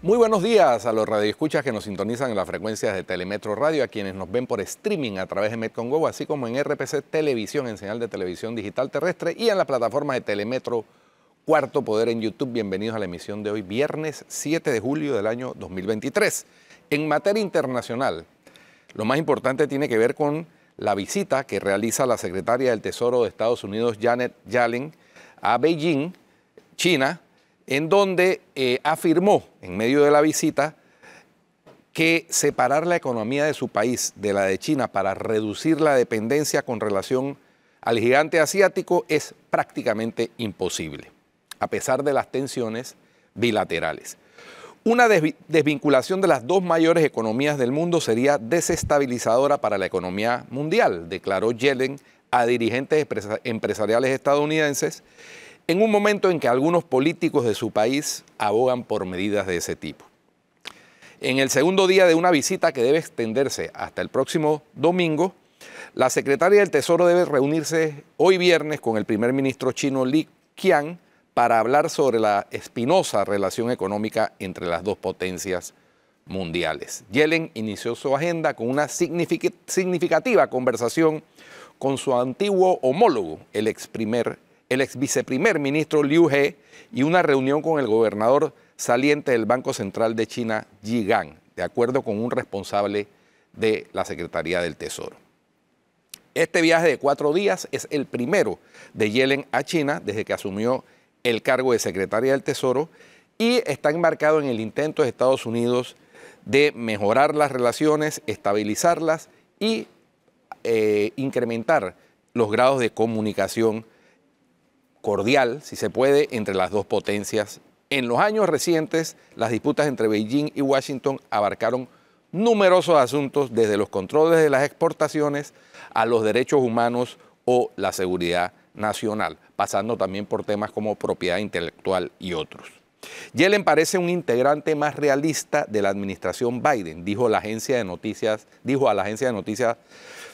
Muy buenos días a los radioescuchas que nos sintonizan en las frecuencias de Telemetro Radio, a quienes nos ven por streaming a través de MetConGo, así como en RPC Televisión, en señal de televisión digital terrestre y en las plataformas de Telemetro Cuarto Poder en YouTube. Bienvenidos a la emisión de hoy, viernes 7 de julio del año 2023. En materia internacional, lo más importante tiene que ver con la visita que realiza la secretaria del Tesoro de Estados Unidos, Janet Yellen, a Beijing, China, en donde eh, afirmó, en medio de la visita, que separar la economía de su país de la de China para reducir la dependencia con relación al gigante asiático es prácticamente imposible, a pesar de las tensiones bilaterales. Una desvinculación de las dos mayores economías del mundo sería desestabilizadora para la economía mundial, declaró Yellen a dirigentes empresariales estadounidenses en un momento en que algunos políticos de su país abogan por medidas de ese tipo. En el segundo día de una visita que debe extenderse hasta el próximo domingo, la secretaria del Tesoro debe reunirse hoy viernes con el primer ministro chino Li Qian para hablar sobre la espinosa relación económica entre las dos potencias mundiales. Yellen inició su agenda con una significativa conversación con su antiguo homólogo, el ex primer el ex viceprimer ministro Liu He y una reunión con el gobernador saliente del Banco Central de China, Yi Gang, de acuerdo con un responsable de la Secretaría del Tesoro. Este viaje de cuatro días es el primero de Yellen a China desde que asumió el cargo de secretaria del Tesoro y está enmarcado en el intento de Estados Unidos de mejorar las relaciones, estabilizarlas y eh, incrementar los grados de comunicación cordial, si se puede, entre las dos potencias. En los años recientes, las disputas entre Beijing y Washington abarcaron numerosos asuntos, desde los controles de las exportaciones a los derechos humanos o la seguridad nacional, pasando también por temas como propiedad intelectual y otros. Yellen parece un integrante más realista de la administración Biden, dijo la agencia de noticias, dijo a la agencia de noticias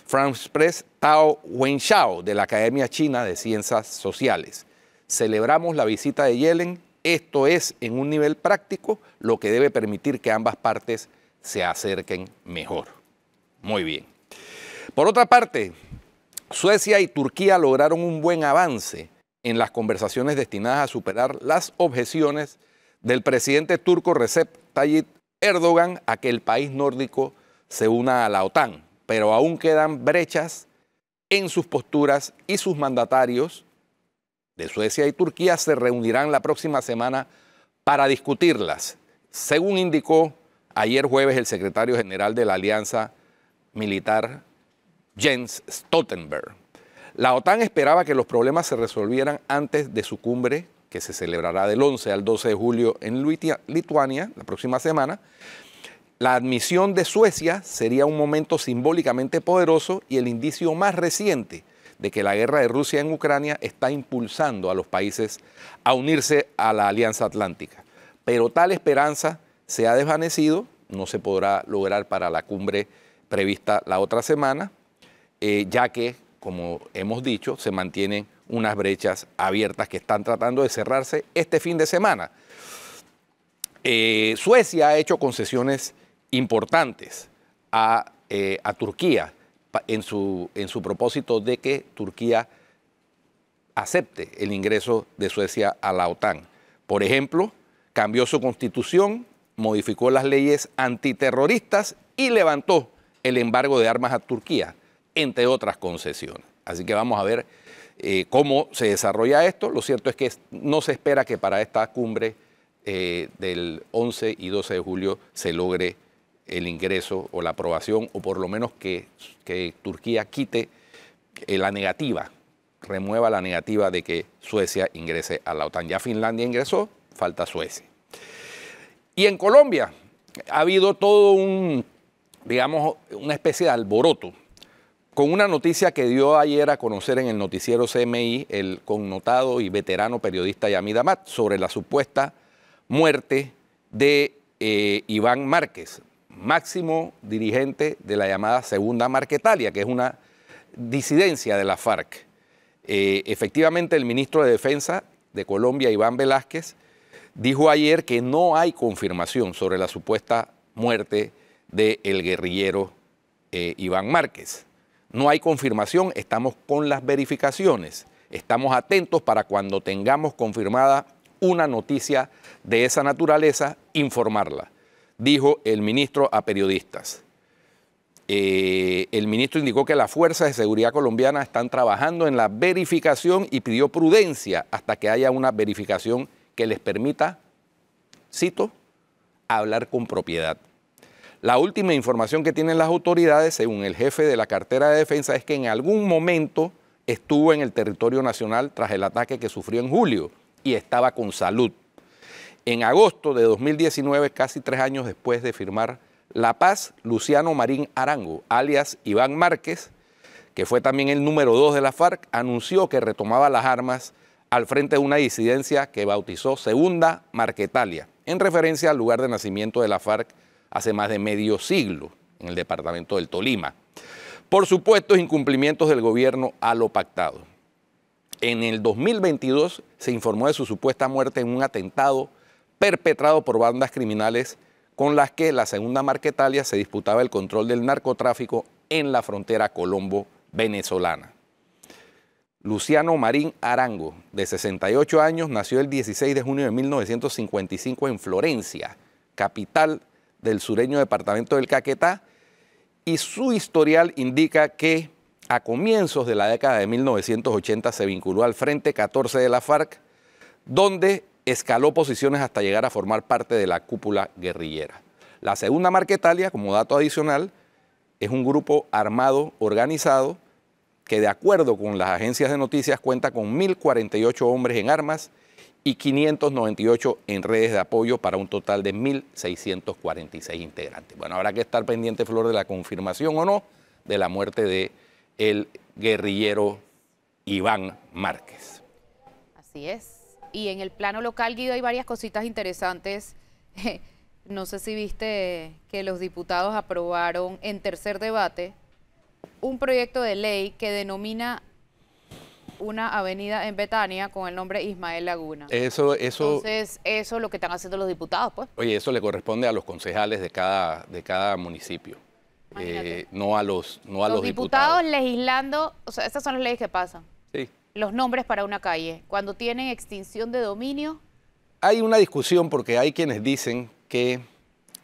France Press Tao Wenxiao de la Academia China de Ciencias Sociales. Celebramos la visita de Yellen. Esto es, en un nivel práctico, lo que debe permitir que ambas partes se acerquen mejor. Muy bien. Por otra parte, Suecia y Turquía lograron un buen avance en las conversaciones destinadas a superar las objeciones del presidente turco Recep Tayyip Erdogan a que el país nórdico se una a la OTAN pero aún quedan brechas en sus posturas y sus mandatarios de Suecia y Turquía se reunirán la próxima semana para discutirlas, según indicó ayer jueves el secretario general de la Alianza Militar, Jens Stoltenberg. La OTAN esperaba que los problemas se resolvieran antes de su cumbre, que se celebrará del 11 al 12 de julio en Lituania la próxima semana, la admisión de Suecia sería un momento simbólicamente poderoso y el indicio más reciente de que la guerra de Rusia en Ucrania está impulsando a los países a unirse a la Alianza Atlántica. Pero tal esperanza se ha desvanecido, no se podrá lograr para la cumbre prevista la otra semana, eh, ya que, como hemos dicho, se mantienen unas brechas abiertas que están tratando de cerrarse este fin de semana. Eh, Suecia ha hecho concesiones importantes a, eh, Turquía en su, en su propósito de que Turquía acepte el ingreso de Suecia a la OTAN. Por ejemplo, cambió su constitución, modificó las leyes antiterroristas y levantó el embargo de armas a Turquía, entre otras concesiones. Así que vamos a ver eh, cómo se desarrolla esto. Lo cierto es que no se espera que para esta cumbre eh, del 11 y 12 de julio se logre el ingreso o la aprobación, o por lo menos que, Turquía quite eh, la negativa, remueva la negativa de que Suecia ingrese a la OTAN. Ya Finlandia ingresó, falta Suecia. Y en Colombia ha habido todo un, digamos, una especie de alboroto con una noticia que dio ayer a conocer en el noticiero CMI el connotado y veterano periodista Yamid Amat sobre la supuesta muerte de eh, Iván Márquez, máximo dirigente de la llamada Segunda Marquetalia, que es una disidencia de la FARC. Eh, efectivamente, el ministro de Defensa de Colombia, Iván Velázquez, dijo ayer que no hay confirmación sobre la supuesta muerte del guerrillero eh, Iván Márquez. No hay confirmación, estamos con las verificaciones. Estamos atentos para cuando tengamos confirmada una noticia de esa naturaleza, informarla dijo el ministro a periodistas. Eh, el ministro indicó que las fuerzas de seguridad colombiana están trabajando en la verificación y pidió prudencia hasta que haya una verificación que les permita, cito, hablar con propiedad. La última información que tienen las autoridades, según el jefe de la cartera de defensa, es que en algún momento estuvo en el territorio nacional tras el ataque que sufrió en julio y estaba con salud. En agosto de 2019, casi tres años después de firmar la paz, Luciano Marín Arango, alias Iván Márquez, que fue también el número dos de la FARC, anunció que retomaba las armas al frente de una disidencia que bautizó Segunda Marquetalia, en referencia al lugar de nacimiento de la FARC hace más de medio siglo, en el departamento del Tolima. Por supuestos incumplimientos del gobierno a lo pactado. En el 2022 se informó de su supuesta muerte en un atentado perpetrado por bandas criminales con las que la segunda marca Italia se disputaba el control del narcotráfico en la frontera colombo-venezolana. Luciano Marín Arango, de 68 años, nació el 16 de junio de 1955 en Florencia, capital del sureño departamento del Caquetá, y su historial indica que a comienzos de la década de 1980 se vinculó al Frente 14 de la FARC, donde escaló posiciones hasta llegar a formar parte de la cúpula guerrillera. La segunda marca Italia, como dato adicional, es un grupo armado organizado que de acuerdo con las agencias de noticias cuenta con 1.048 hombres en armas y 598 en redes de apoyo para un total de 1.646 integrantes. Bueno, habrá que estar pendiente, Flor, de la confirmación o no de la muerte de el guerrillero Iván Márquez. Así es y en el plano local, Guido, hay varias cositas interesantes. No sé si viste que los diputados aprobaron en tercer debate un proyecto de ley que denomina una avenida en Betania con el nombre Ismael Laguna. Eso, eso. Entonces, eso es lo que están haciendo los diputados, pues. Oye, eso le corresponde a los concejales de cada, de cada municipio. Eh, no a los, no a los, diputados. legislando, o sea, estas son las leyes que pasan. Sí los nombres para una calle cuando tienen extinción de dominio? Hay una discusión porque hay quienes dicen que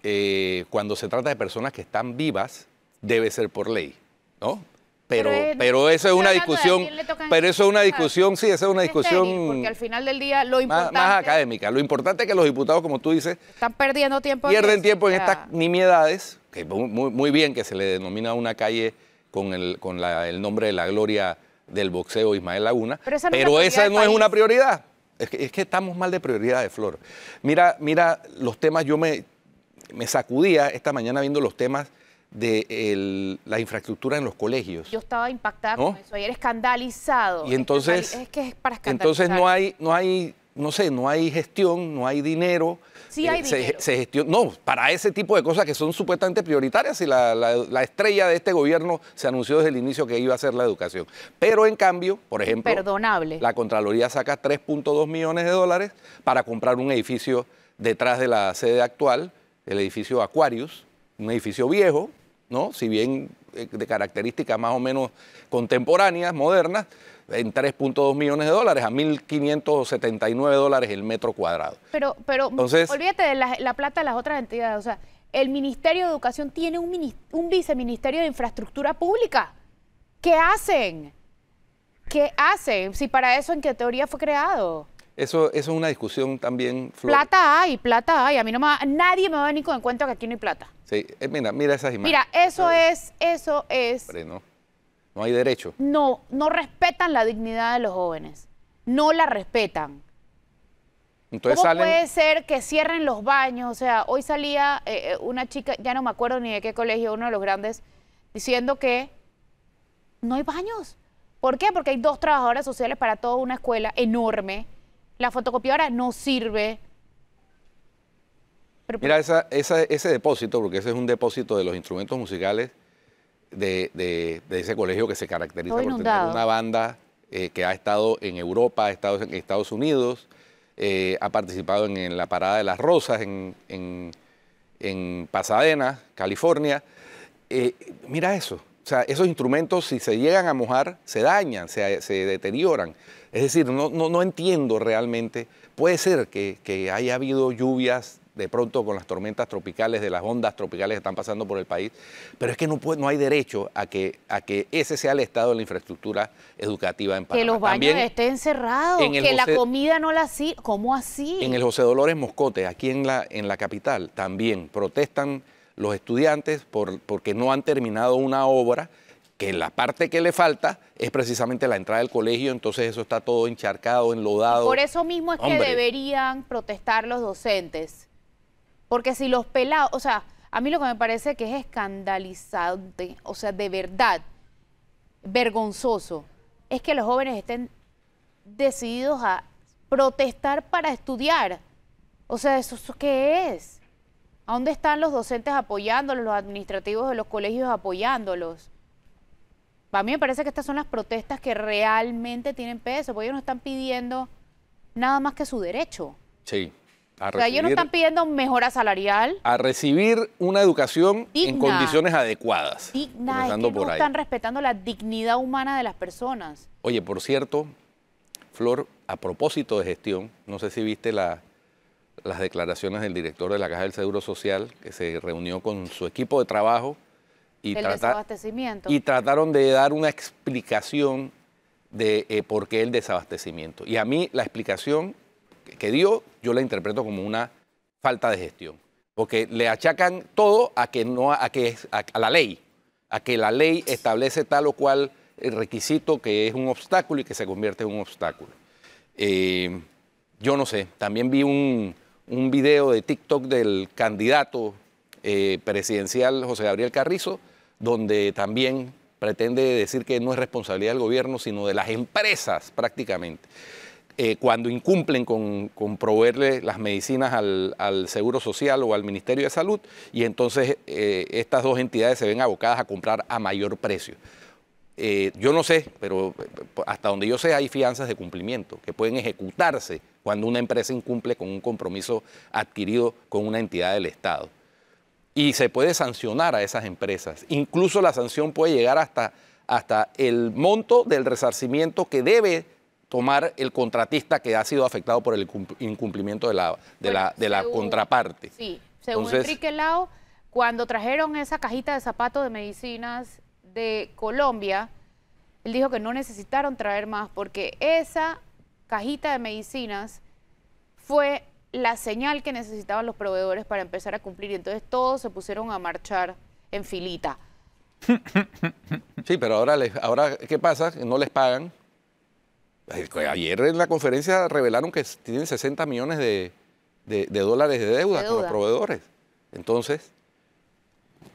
eh, cuando se trata de personas que están vivas, debe ser por ley, ¿no? Pero, pero, eso es una discusión, pero eso es una discusión, sí, esa es una discusión... porque al final del día lo importante... Más, académica. Lo importante es que los diputados, como tú dices... Están perdiendo tiempo. Pierden tiempo en estas nimiedades, que muy, muy, bien que se le denomina una calle con con el nombre de la gloria del boxeo Ismael Laguna, pero esa no, es una prioridad. Es que, estamos mal de prioridad de eh, Flor. Mira, mira, los temas, yo me, me sacudía esta mañana viendo los temas de la infraestructura en los colegios. Yo estaba impactado, con eso, ayer escandalizado. Y entonces, entonces no hay, no hay, no sé, no hay gestión, no hay dinero. Eh, se, no, para ese tipo de cosas que son supuestamente prioritarias y la, estrella de este gobierno se anunció desde el inicio que iba a ser la educación. Pero en cambio, por ejemplo, Perdonable. la Contraloría saca 3.2 millones de dólares para comprar un edificio detrás de la sede actual, el edificio Aquarius, un edificio viejo, ¿no? Si bien eh, de características más o menos contemporáneas, modernas, en 3.2 millones de dólares a 1.579 dólares el metro cuadrado. Pero, pero olvídate de la, plata de las otras entidades. O sea, el Ministerio de Educación tiene un, un viceministerio de infraestructura pública. ¿Qué hacen? ¿Qué hacen? Si para eso en qué teoría fue creado. Eso, eso es una discusión también. Plata hay, plata hay. A mí no me nadie me va a venir con el que aquí no hay plata. Sí, eh, mira, mira esas imágenes. Mira, eso es, eso es. no. No hay derecho. No, no respetan la dignidad de los jóvenes. No la respetan. Entonces ¿Cómo puede ser que cierren los baños? O sea, hoy salía eh, eh, una chica, ya no me acuerdo ni de qué colegio, uno de los grandes, diciendo que no hay baños. ¿Por qué? Porque hay dos trabajadoras sociales para toda una escuela enorme. La fotocopiadora no sirve. Mira, ese depósito, porque ese es un depósito de los instrumentos musicales de, ese colegio que se caracteriza por tener una banda eh, que ha estado en Europa, ha estado en Estados Unidos, eh, ha participado en, la Parada de las Rosas en, en, Pasadena, California. Eh, mira eso. O sea, esos instrumentos, si se llegan a mojar, se dañan, se, deterioran. Es decir, no, no, no, entiendo realmente. Puede ser que, que haya habido lluvias de pronto con las tormentas tropicales, de las ondas tropicales que están pasando por el país, pero es que no, no hay derecho a que, a que ese sea el estado de la infraestructura educativa en Panamá. Que los baños estén cerrados, que la comida no la así ¿cómo así? En el José Dolores Moscote, aquí en la, en la capital, también protestan los estudiantes por, porque no han terminado una obra que la parte que le falta es precisamente la entrada del colegio, entonces eso está todo encharcado, enlodado. Por eso mismo es que deberían protestar los docentes porque si los pelados, o sea, a mí lo que me parece que es escandalizante, o sea, de verdad, vergonzoso, es que los jóvenes estén decididos a protestar para estudiar. O sea, ¿eso, qué es? ¿A dónde están los docentes apoyándolos, los administrativos de los colegios apoyándolos? A mí me parece que estas son las protestas que realmente tienen peso, porque ellos no están pidiendo nada más que su derecho. Sí o sea, ellos no están pidiendo mejora salarial. A recibir una educación en condiciones adecuadas. Digna, están respetando la dignidad humana de las personas. Oye, por cierto, Flor, a propósito de gestión, no sé si viste las declaraciones del director de la Caja del Seguro Social, que se reunió con su equipo de trabajo y, y trataron de dar una explicación de eh, por qué el desabastecimiento. Y a mí la explicación que dio, yo la interpreto como una falta de gestión. Porque le achacan todo a que no a que a, la ley, a que la ley establece tal o cual requisito que es un obstáculo y que se convierte en un obstáculo. Eh, yo no sé, también vi un, un video de TikTok del candidato eh, presidencial José Gabriel Carrizo, donde también pretende decir que no es responsabilidad del gobierno, sino de las empresas prácticamente. Eh, cuando incumplen con, proveerle las medicinas al, Seguro Social o al Ministerio de Salud, y entonces eh, estas dos entidades se ven abocadas a comprar a mayor precio. Eh, yo no sé, pero hasta donde yo sé hay fianzas de cumplimiento que pueden ejecutarse cuando una empresa incumple con un compromiso adquirido con una entidad del Estado. Y se puede sancionar a esas empresas. Incluso la sanción puede llegar hasta, hasta el monto del resarcimiento que debe tomar el contratista que ha sido afectado por el incumplimiento de la, de la, contraparte. Sí, según Enrique Lao, cuando trajeron esa cajita de zapatos de medicinas de Colombia, él dijo que no necesitaron traer más porque esa cajita de medicinas fue la señal que necesitaban los proveedores para empezar a cumplir. y Entonces todos se pusieron a marchar en filita. Sí, pero ahora, les, ahora ¿qué pasa? No les pagan Ayer en la conferencia revelaron que tienen 60 millones de, dólares de deuda, con los proveedores. Entonces,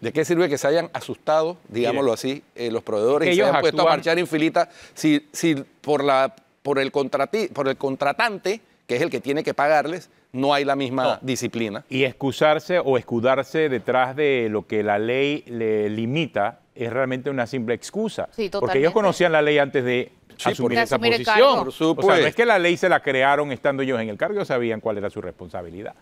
¿de qué sirve que se hayan asustado, digámoslo así, eh, los proveedores y se hayan puesto a marchar infinita si, si por, la, por, el por el contratante, que es el que tiene que pagarles, no hay la misma disciplina. Y excusarse o escudarse detrás de lo que la ley le limita es realmente una simple excusa. porque ellos conocían la ley antes de asumir esa posición. O sea, no es que la ley se la crearon estando ellos en el cargo, sabían cuál era su responsabilidad.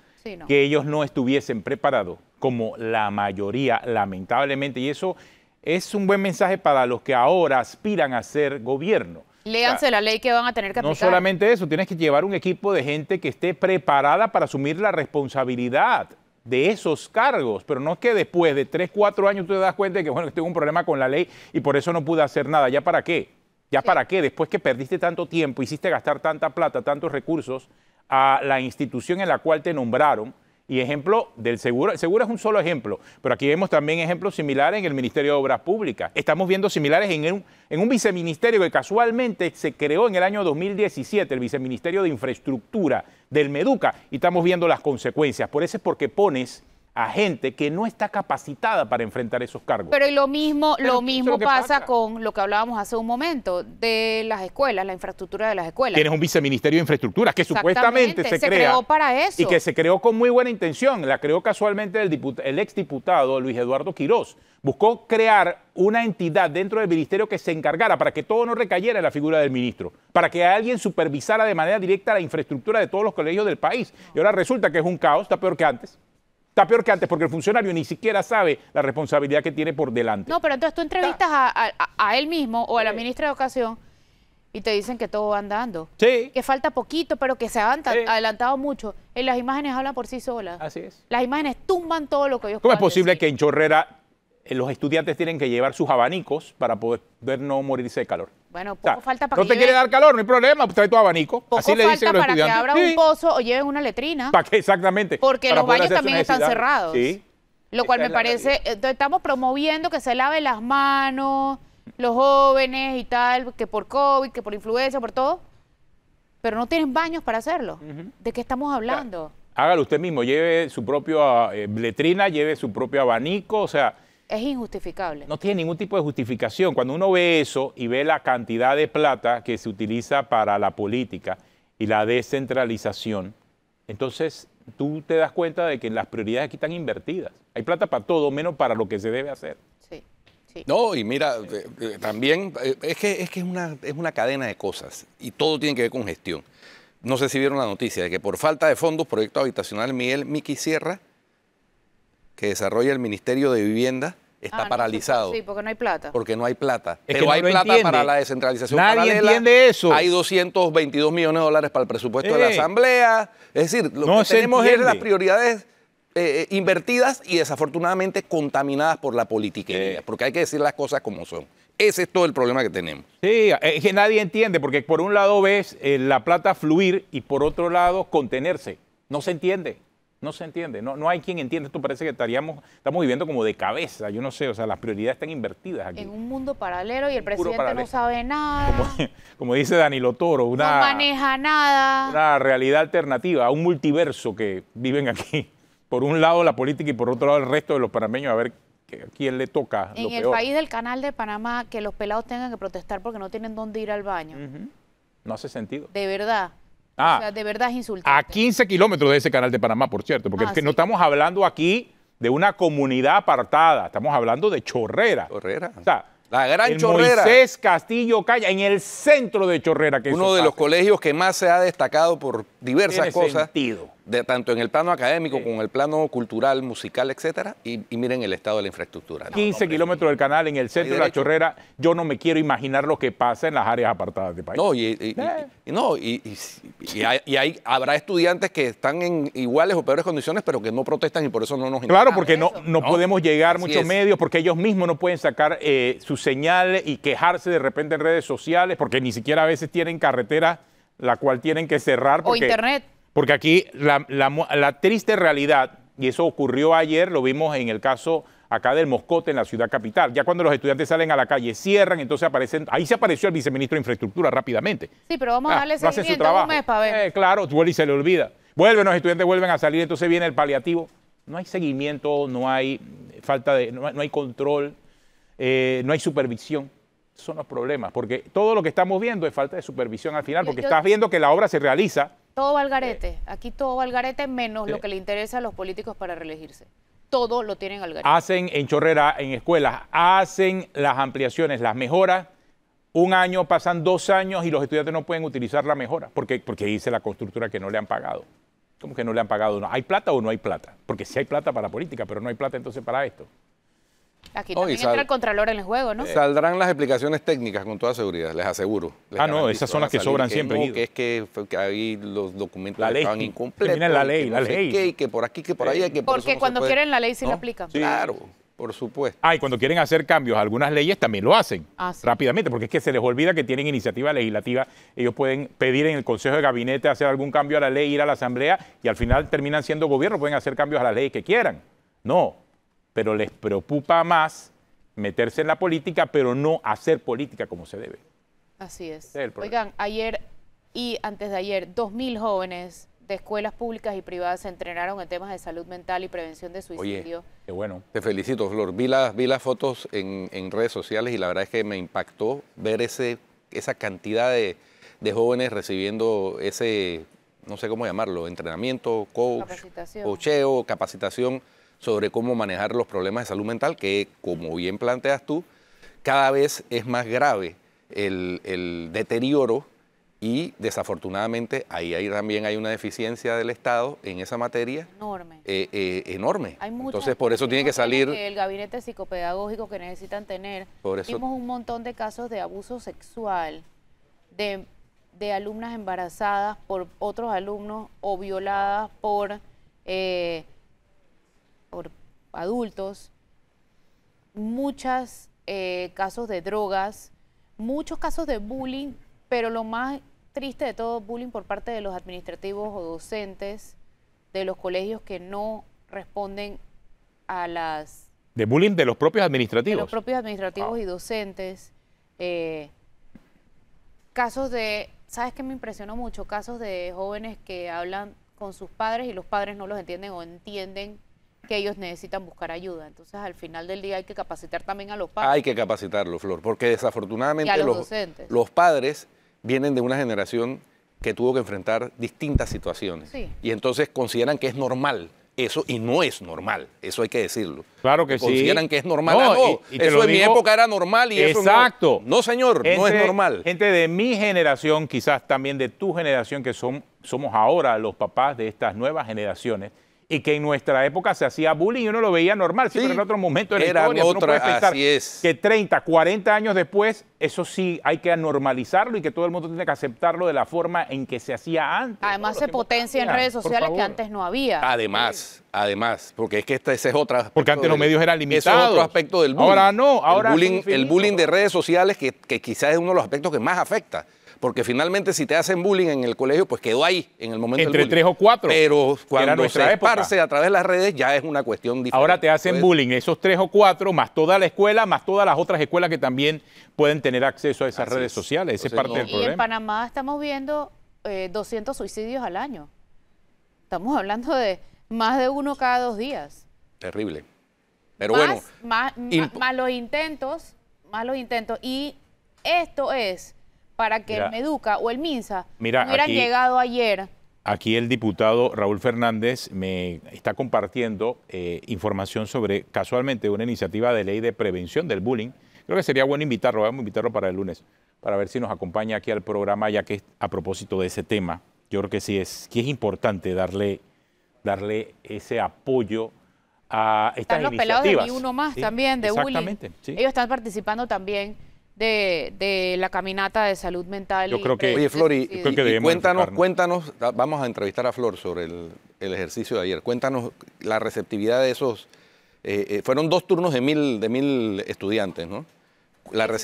Que ellos no estuviesen preparados, como la mayoría, lamentablemente. Y eso es un buen mensaje para los que ahora aspiran a ser gobierno Léanse la ley que van a tener que No solamente eso, tienes que llevar un equipo de gente que esté preparada para asumir la responsabilidad de esos cargos, pero no es que después de tres, cuatro años tú te das cuenta de que, bueno, tengo un problema con la ley y por eso no pude hacer nada. ¿Ya para qué? ¿Ya para qué? Después que perdiste tanto tiempo, hiciste gastar tanta plata, tantos recursos a la institución en la cual te nombraron, y ejemplo del seguro. El seguro es un solo ejemplo, pero aquí vemos también ejemplos similares en el Ministerio de Obras Públicas. Estamos viendo similares en un, viceministerio que casualmente se creó en el año 2017, el Viceministerio de Infraestructura del Meduca, y estamos viendo las consecuencias. Por eso es porque pones a gente que no está capacitada para enfrentar esos cargos. Pero lo mismo, lo mismo pasa, con lo que hablábamos hace un momento de las escuelas, la infraestructura de las escuelas. Tienes un viceministerio de infraestructuras que supuestamente se, se crea, creó para eso y que se creó con muy buena intención. La creó casualmente el, el exdiputado Luis Eduardo Quirós. Buscó crear una entidad dentro del ministerio que se encargara para que todo no recayera en la figura del ministro, para que alguien supervisara de manera directa la infraestructura de todos los colegios del país. Y ahora resulta que es un caos, está peor que antes está peor que antes porque el funcionario ni siquiera sabe la responsabilidad que tiene por delante. No, pero entonces tú entrevistas a, él mismo o a la ministra de Educación y te dicen que todo va andando. Sí. Que falta poquito, pero que se ha adelantado mucho. Y las imágenes hablan por sí solas. Así es. Las imágenes tumban todo lo que ellos ¿Cómo es posible que en Chorrera eh, los estudiantes tienen que llevar sus abanicos para poder no morirse de calor. Bueno, poco falta para que. No te quiere dar calor, no hay problema, pues trae tu abanico. Poco Así le dicen falta para que abran un pozo o lleven una letrina. ¿Para qué? Exactamente. Porque los baños también están cerrados. Sí. Lo cual me parece. Entonces, eh, estamos promoviendo que se lave las manos, los jóvenes y tal, que por COVID, que por influenza, por todo. Pero no tienen baños para hacerlo. ¿De qué estamos hablando? Hágalo usted mismo, lleve su propia eh, letrina, lleve su propio abanico, o sea es injustificable. No tiene ningún tipo de justificación. Cuando uno ve eso y ve la cantidad de plata que se utiliza para la política y la descentralización, entonces tú te das cuenta de que las prioridades aquí están invertidas. Hay plata para todo, menos para lo que se debe hacer. Sí. No, y mira, eh, eh, también eh, es que, es, que una, es una cadena de cosas y todo tiene que ver con gestión. No sé si vieron la noticia de que por falta de fondos, proyecto habitacional Miguel Miki Sierra, que desarrolla el Ministerio de Vivienda, está ah, paralizado. sí, porque no hay plata. Porque no hay plata. Pero hay plata para la descentralización Nadie entiende eso. Hay 222 millones de dólares para el presupuesto de la eh. Asamblea. Es decir, lo que tenemos es las prioridades eh, eh, invertidas y desafortunadamente contaminadas por la politiquería. Porque hay que decir las cosas como son. Ese es todo el problema que tenemos. Sí, es que nadie entiende, porque por un lado ves la plata fluir y por otro lado contenerse. No se entiende. No se entiende, no, no hay quien entienda. Esto parece que estaríamos, estamos viviendo como de cabeza, yo no sé, o sea, las prioridades están invertidas aquí. En un mundo paralelo y el presidente no sabe nada. Como, dice Danilo Toro, una. maneja nada. Una realidad alternativa, un multiverso que viven aquí. Por un lado la política y por otro lado el resto de los panameños, a ver quién le toca. En el país del canal de Panamá, que los pelados tengan que protestar porque no tienen dónde ir al baño. No hace sentido. De verdad. Ah, de verdad es insultante. A 15 kilómetros de ese canal de Panamá, por cierto, porque ah, no estamos hablando aquí de una comunidad apartada, estamos hablando de Chorrera. Chorrera. la gran Chorrera. Moisés Castillo Calla, en el centro de Chorrera. Que Uno de los colegios que más se ha destacado por diversas cosas tanto en el plano académico como en el plano cultural, musical, etcétera, y, miren el estado de la infraestructura. 15 kilómetros del canal en el centro de la chorrera, yo no me quiero imaginar lo que pasa en las áreas apartadas del país. No, y, y, y eh. y, hay, habrá estudiantes que están en iguales o peores condiciones, pero que no protestan y por eso no nos Claro, porque no, no, podemos llegar muchos medios, porque ellos mismos no pueden sacar eh, su señal y quejarse de repente en redes sociales, porque ni siquiera a veces tienen carretera la cual tienen que cerrar. o internet. Porque aquí la, triste realidad, y eso ocurrió ayer, lo vimos en el caso acá del Moscote en la ciudad capital. Ya cuando los estudiantes salen a la calle, cierran, entonces aparecen. Ahí se apareció el viceministro de Infraestructura rápidamente. Sí, pero vamos a ah, darle seguimiento hacen mes para ver. Eh, claro, vuelve y se le olvida. Vuelven los estudiantes, vuelven a salir, entonces viene el paliativo. No hay seguimiento, no hay falta de, no, hay control, eh, no hay supervisión. son los problemas, porque todo lo que estamos viendo es falta de supervisión al final, porque estás viendo que la obra se realiza todo va al eh, garete. Aquí todo va al garete, menos lo eh, que le interesa a los políticos para reelegirse. Todo lo tienen al garete. Hacen en chorrera, en escuelas, hacen las ampliaciones, las mejoras. Un año, pasan dos años y los estudiantes no pueden utilizar la mejora porque, porque dice la constructora que no le han pagado. ¿Cómo que no le han pagado? ¿Hay plata o no hay plata? Porque si sí hay plata para la política, pero no hay plata entonces para esto. Aquí oh, también entra el Contralor en el juego, ¿no? Saldrán las explicaciones técnicas con toda seguridad, les aseguro. ah, no, esas son las que sobran siempre. que es que, ahí los documentos la incompletos. la ley, la ley. que por aquí, que por allá. Que Porque cuando quieren la ley sí la aplican. Claro. Por supuesto. Ah, y cuando quieren hacer cambios a algunas leyes también lo hacen ah, rápidamente, porque es que se les olvida que tienen iniciativa legislativa. Ellos pueden pedir en el Consejo de Gabinete hacer algún cambio a la ley, ir a la Asamblea y al final terminan siendo gobierno, pueden hacer cambios a las leyes que quieran. No, pero les preocupa más meterse en la política, pero no hacer política como se debe. Así es. Oigan, ayer y antes de ayer, 2.000 jóvenes de escuelas públicas y privadas se entrenaron en temas de salud mental y prevención de suicidio. Oye, qué bueno. Te felicito, Flor. Vi, las vi las fotos en, redes sociales y la verdad es que me impactó ver ese, esa cantidad de, jóvenes recibiendo ese, no sé cómo llamarlo, entrenamiento, coach, cocheo, capacitación sobre cómo manejar los problemas de salud mental, que como bien planteas tú, cada vez es más grave el, deterioro y desafortunadamente ahí, ahí, también hay una deficiencia del Estado en esa materia. Enorme. Eh, eh, enorme. Entonces por eso tiene que salir... el gabinete psicopedagógico que necesitan tener. Por Vimos un montón de casos de abuso sexual, de, alumnas embarazadas por otros alumnos o violadas por... Eh, por adultos, muchos eh, casos de drogas, muchos casos de bullying, pero lo más triste de todo, bullying por parte de los administrativos o docentes de los colegios que no responden a las... De bullying de los propios administrativos. De los propios administrativos y docentes. Eh, casos de, ¿sabes qué me impresionó mucho? Casos de jóvenes que hablan con sus padres y los padres no los entienden o entienden que ellos necesitan buscar ayuda. Entonces, al final del día hay que capacitar también a los padres. Hay que capacitarlo, Flor, porque desafortunadamente los, padres vienen de una generación que tuvo que enfrentar distintas situaciones. Y entonces consideran que es normal eso y no es normal, eso hay que decirlo. Claro que sí. Consideran que es normal. No, ah, eso en mi época era normal y exacto. eso no. No, señor, no es normal. Gente de mi generación, quizás también de tu generación, que son, somos ahora los papás de estas nuevas generaciones, y que en nuestra época se hacía bullying y uno lo veía normal, sí, en otro momento de la historia. uno puede pensar que 30, 40 años después, eso sí hay que anormalizarlo y que todo el mundo tiene que aceptarlo de la forma en que se hacía antes. Además se potencia en redes sociales que antes no había. Además, además, porque es que esta, es otra. Porque antes los medios eran limitados. Ese es otro aspecto del bullying. Ahora no, ahora el bullying, el bullying de redes sociales que quizás es uno de los aspectos que más afecta porque finalmente si te hacen bullying en el colegio, pues quedó ahí en el momento Entre del tres o cuatro. Pero cuando se esparce a través de las redes ya es una cuestión diferente. Ahora te hacen bullying esos tres o cuatro, más toda la escuela, más todas las otras escuelas que también pueden tener acceso a esas redes sociales. Ese es parte del problema. Y en Panamá estamos viendo 200 eh, suicidios al año. Estamos hablando de más de uno cada dos días. Terrible. Pero bueno. Más, más los intentos, más los intentos. Y esto es para que el Meduca o el Minsa mira, hubieran llegado ayer. Aquí el diputado Raúl Fernández me está compartiendo eh, información sobre casualmente una iniciativa de ley de prevención del bullying. Creo que sería bueno invitarlo, vamos a invitarlo para el lunes, para ver si nos acompaña aquí al programa, ya que a propósito de ese tema, yo creo que sí es, que es importante darle, darle ese apoyo a estas Están los pelados de uno más también, de bullying. Exactamente. Ellos están participando también de, de, la caminata de salud mental. Yo creo que. Pues, Oye, Flor, cuéntanos, cuéntanos, ah, vamos a entrevistar a Flor sobre el, el ejercicio de ayer. Cuéntanos la receptividad de esos. Eh, eh, fueron dos turnos de mil, de mil estudiantes, ¿no? La, la pues,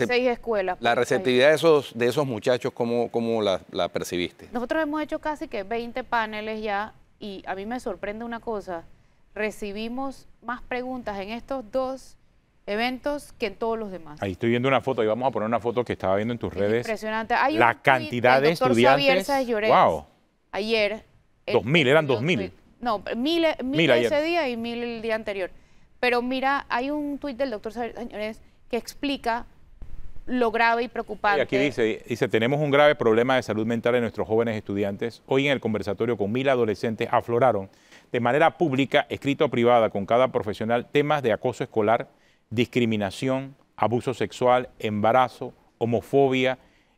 receptividad de esos, de esos muchachos, ¿cómo, cómo la, la percibiste? Nosotros hemos hecho casi que 20 paneles ya y a mí me sorprende una cosa. Recibimos más preguntas en estos dos eventos que en todos los demás. Ahí estoy viendo una foto, Y vamos a poner una foto que estaba viendo en tus redes. Impresionante. Hay la cantidad de estudiantes. wow. Ayer. Dos mil, eran dos mil. No, mil, mil, ese día y mil el día anterior. Pero mira, hay un tuit del doctor señores que explica lo grave y preocupante. Y aquí dice, dice, tenemos un grave problema de salud mental en nuestros jóvenes estudiantes. Hoy en el conversatorio con mil adolescentes afloraron de manera pública, escrito o privada, con cada profesional, temas de acoso escolar, discriminación, abuso sexual, embarazo, homofobia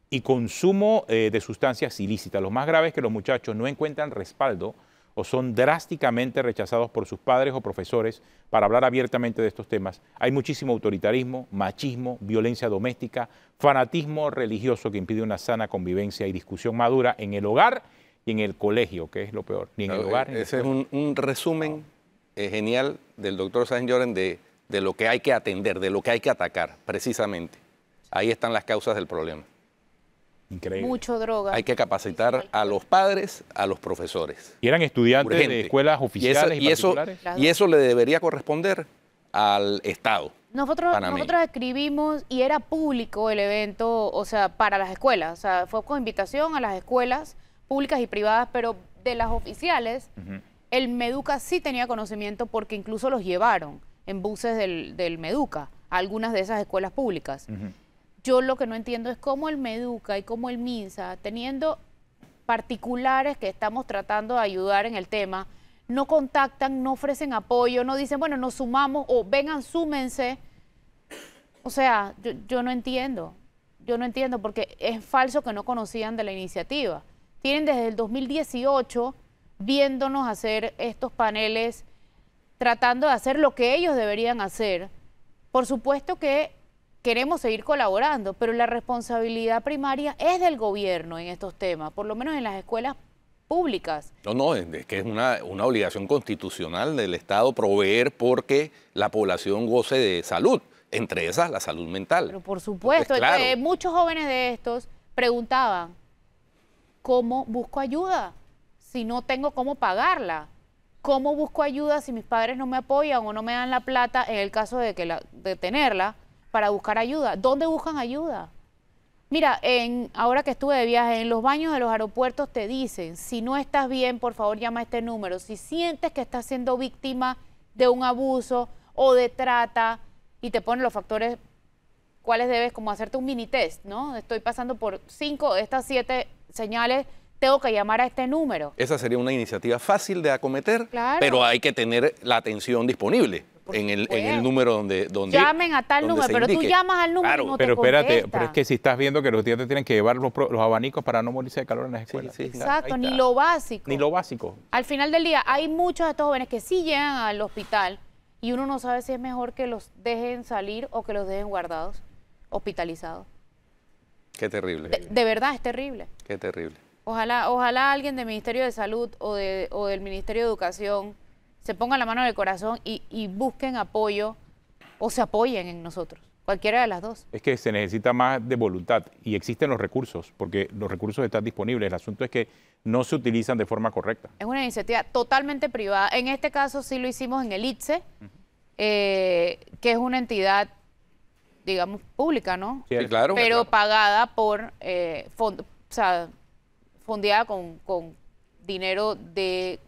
y consumo eh, de sustancias ilícitas. Lo más grave es que los muchachos no encuentran respaldo o son drásticamente rechazados por sus padres o profesores para hablar abiertamente de estos temas. Hay muchísimo autoritarismo, machismo, violencia doméstica, fanatismo religioso que impide una sana convivencia y discusión madura en el hogar y en el colegio, que es lo peor, ni en el hogar. Eh, ese es un, resumen eh, genial del doctor Sánchez Lloren de de lo que hay que atender, de lo que hay que atacar, precisamente. Ahí están las causas del problema. Increíble. Mucho droga. Hay que capacitar a los padres, a los profesores. Y eran estudiantes de escuelas oficiales y, eso, eso, le debería corresponder al Estado. Nosotros, nosotros escribimos y era público el evento, o sea, para las escuelas. O sea, fue con invitación a las escuelas públicas y privadas, pero de las oficiales, el Meduca sí tenía conocimiento porque incluso los llevaron en buses del, Meduca, algunas de esas escuelas públicas. Yo lo que no entiendo es cómo el Meduca y cómo el MINSA, teniendo particulares que estamos tratando de ayudar en el tema, no contactan, no ofrecen apoyo, no dicen, bueno, nos sumamos o vengan, súmense. O sea, yo no entiendo, yo no entiendo, porque es falso que no conocían de la iniciativa. Tienen desde el 2018 viéndonos hacer estos paneles tratando de hacer lo que ellos deberían hacer. Por supuesto que queremos seguir colaborando, pero la responsabilidad primaria es del gobierno en estos temas, por lo menos en las escuelas públicas. No, no, es que es una, obligación constitucional del Estado proveer porque la población goce de salud, entre esas la salud mental. Pero por supuesto, muchos jóvenes de estos preguntaban, ¿cómo busco ayuda si no tengo cómo pagarla? ¿Cómo busco ayuda si mis padres no me apoyan o no me dan la plata en el caso de, que la, de tenerla para buscar ayuda? ¿Dónde buscan ayuda? Mira, en, ahora que estuve de viaje, en los baños de los aeropuertos te dicen, si no estás bien, por favor llama a este número. Si sientes que estás siendo víctima de un abuso o de trata, y te ponen los factores, cuáles debes como hacerte un mini test, ¿no? Estoy pasando por cinco de estas siete señales tengo que llamar a este número. Esa sería una iniciativa fácil de acometer, pero hay que tener la atención disponible. En el, número donde, donde llamen a tal número, pero tú llamas al número y no pero espérate, pero es que si estás viendo que los estudiantes tienen que llevar los, abanicos para no morirse de calor en las escuelas. Exacto, ni lo básico. Ni lo básico. Al final del día hay muchos de estos jóvenes que sí llegan al hospital y uno no sabe si es mejor que los dejen salir o que los dejen guardados, hospitalizados. Qué terrible. de verdad es terrible. Qué terrible. Ojalá, ojalá alguien del Ministerio de Salud o, del Ministerio de Educación se ponga la mano en el corazón y, busquen apoyo o se apoyen en nosotros. Cualquiera de las dos. Es que se necesita más de voluntad y existen los recursos, porque los recursos están disponibles. El asunto es que no se utilizan de forma correcta. Es una iniciativa totalmente privada. En este caso sí lo hicimos en el ITSE, eh, que es una entidad, digamos, pública, ¿no? Sí, claro. Pero pagada por eh, fondos, o sea, con, dinero de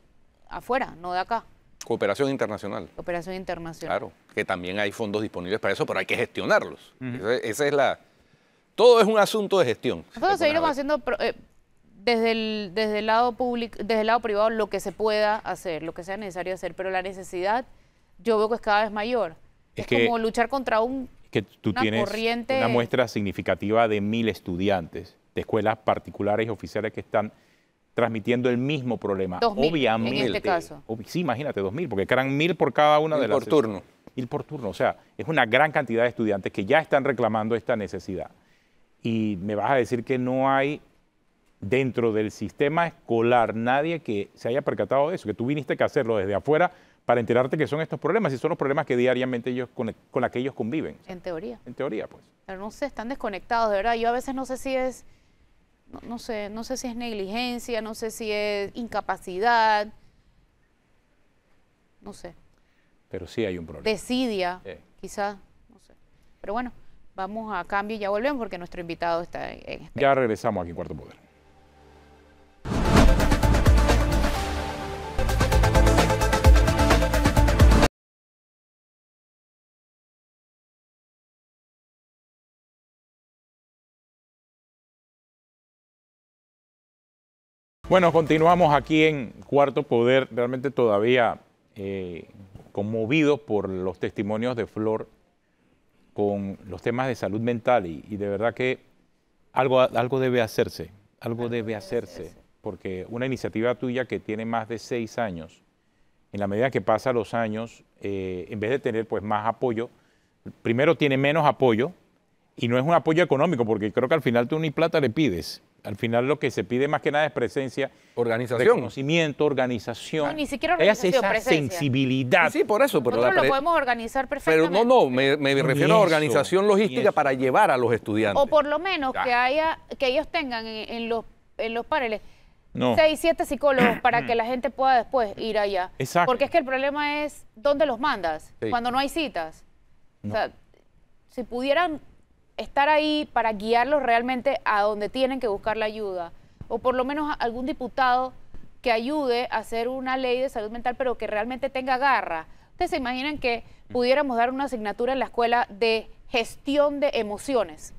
afuera, no de acá. Cooperación internacional. Cooperación internacional. Claro, que también hay fondos disponibles para eso, pero hay que gestionarlos. esa, es la... Todo es un asunto de gestión. Nosotros si seguiremos haciendo eh, desde el, desde el lado público, desde el lado privado, lo que se pueda hacer, lo que sea necesario hacer, pero la necesidad yo veo que es cada vez mayor. Es, como luchar contra un que tú tienes corriente... una muestra significativa de mil estudiantes de escuelas particulares y oficiales que están transmitiendo el mismo problema. Obviamente. En este sí, imagínate, 2.000, porque eran mil por cada una de las... Por turno. 1.000 por turno. O sea, es una gran cantidad de estudiantes que ya están reclamando esta necesidad. Y me vas a decir que no hay dentro del sistema escolar nadie que se haya percatado de eso, que tú viniste a hacerlo desde afuera para enterarte que son estos problemas y son los problemas que diariamente ellos con, con que ellos conviven. En teoría. En teoría, pues. Pero no sé, están desconectados, de verdad. Yo a veces no sé si es no, sé, no sé si es negligencia, no sé si es incapacidad, no sé. Pero sí hay un problema. Decidia, quizás, no sé. Pero bueno, vamos a cambio y ya volvemos porque nuestro invitado está en... Este. Ya regresamos aquí en Cuarto Poder. Bueno, continuamos aquí en Cuarto Poder, realmente todavía eh, conmovidos por los testimonios de Flor con los temas de salud mental y, de verdad que algo, algo debe hacerse, algo, debe hacerse, porque una iniciativa tuya que tiene más de seis años, en la medida que pasa los años, eh, en vez de tener pues más apoyo, primero tiene menos apoyo y no es un apoyo económico, porque creo que al final tú ni plata le pides al final lo que se pide más que nada es presencia, organización, conocimiento, organización. No, ni siquiera organización, esa sensibilidad. Sí, por eso. Pero Nosotros lo podemos organizar perfectamente. Pero no, no, me, refiero a organización logística para llevar a los estudiantes. O por lo menos que haya, que ellos tengan en, los en los paneles seis, siete psicólogos para que la gente pueda después ir allá. Exacto. Porque es que el problema es dónde los mandas cuando no hay citas. O sea, si pudieran estar ahí para guiarlos realmente a donde tienen que buscar la ayuda, o por lo menos algún diputado que ayude a hacer una ley de salud mental, pero que realmente tenga garra. ¿Ustedes se imaginan que pudiéramos dar una asignatura en la escuela de gestión de emociones?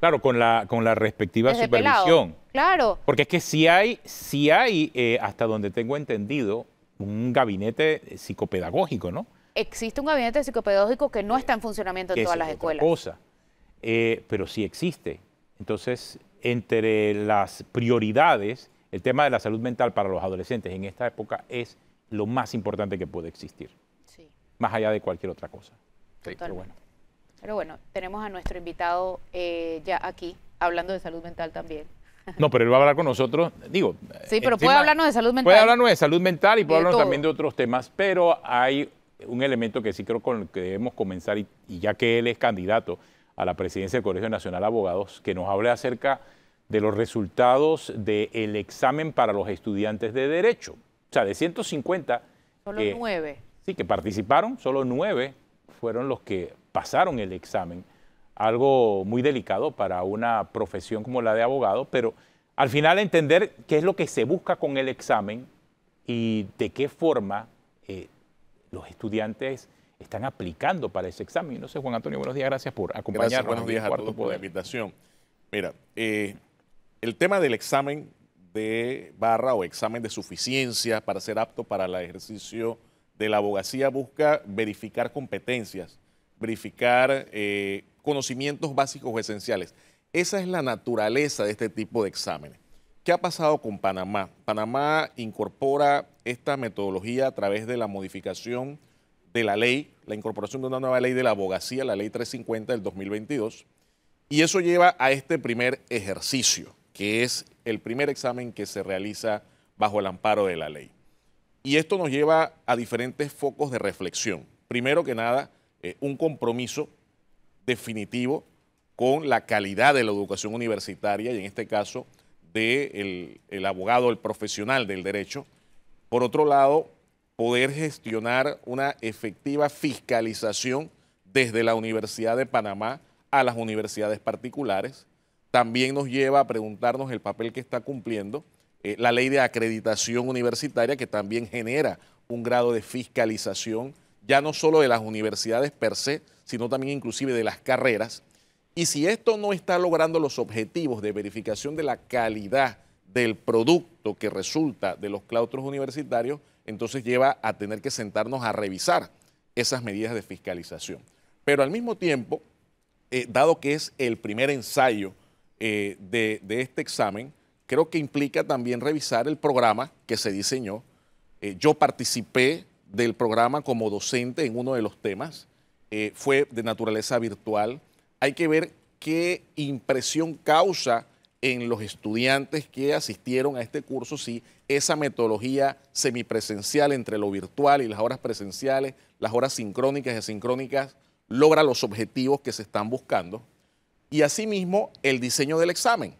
Claro, con la, con la respectiva supervisión. Claro. Porque es que si hay, si hay eh, hasta donde tengo entendido, un gabinete psicopedagógico, ¿no? Existe un gabinete psicopedagógico que no está en funcionamiento en todas las escuelas. Cosa. Eh, pero sí existe. Entonces, entre las prioridades, el tema de la salud mental para los adolescentes en esta época es lo más importante que puede existir, más allá de cualquier otra cosa. Pero bueno. Pero bueno, tenemos a nuestro invitado eh, ya aquí, hablando de salud mental también. No, pero él va a hablar con nosotros, digo. Sí, pero puede hablarnos de salud mental. Puede hablarnos de salud mental y puede hablarnos también de otros temas, pero hay un elemento que sí creo con el que debemos comenzar, y ya que él es candidato a la presidencia del Colegio Nacional de Abogados, que nos hable acerca de los resultados del examen para los estudiantes de Derecho. O sea, de 150... Solo Sí, que participaron, solo nueve fueron los que pasaron el examen. Algo muy delicado para una profesión como la de abogado, pero al final entender qué es lo que se busca con el examen y de qué forma eh, los estudiantes están aplicando para ese examen. No sé, Juan Antonio, buenos días, gracias por acompañarnos. Gracias, buenos días a todos por la invitación. Mira, eh, el tema del examen de barra o examen de suficiencia para ser apto para el ejercicio de la abogacía busca verificar competencias, verificar eh, conocimientos básicos o esenciales. Esa es la naturaleza de este tipo de exámenes. ¿Qué ha pasado con Panamá? Panamá incorpora esta metodología a través de la modificación de la ley, la incorporación de una nueva ley de la abogacía, la ley 350 del 2022. Y eso lleva a este primer ejercicio, que es el primer examen que se realiza bajo el amparo de la ley. Y esto nos lleva a diferentes focos de reflexión. Primero que nada, eh, un compromiso definitivo con la calidad de la educación universitaria y en este caso del de el abogado, el profesional del derecho. Por otro lado, poder gestionar una efectiva fiscalización desde la Universidad de Panamá a las universidades particulares. También nos lleva a preguntarnos el papel que está cumpliendo eh, la ley de acreditación universitaria, que también genera un grado de fiscalización, ya no solo de las universidades per se, sino también inclusive de las carreras. Y si esto no está logrando los objetivos de verificación de la calidad del producto que resulta de los claustros universitarios, entonces lleva a tener que sentarnos a revisar esas medidas de fiscalización. Pero al mismo tiempo, eh, dado que es el primer ensayo eh, de, este examen, creo que implica también revisar el programa que se diseñó. Eh, yo participé del programa como docente en uno de los temas, fue de naturaleza virtual. Hay que ver qué impresión causa en los estudiantes que asistieron a este curso si esa metodología semipresencial entre lo virtual y las horas presenciales, las horas sincrónicas y asincrónicas, logra los objetivos que se están buscando. Y asimismo, el diseño del examen.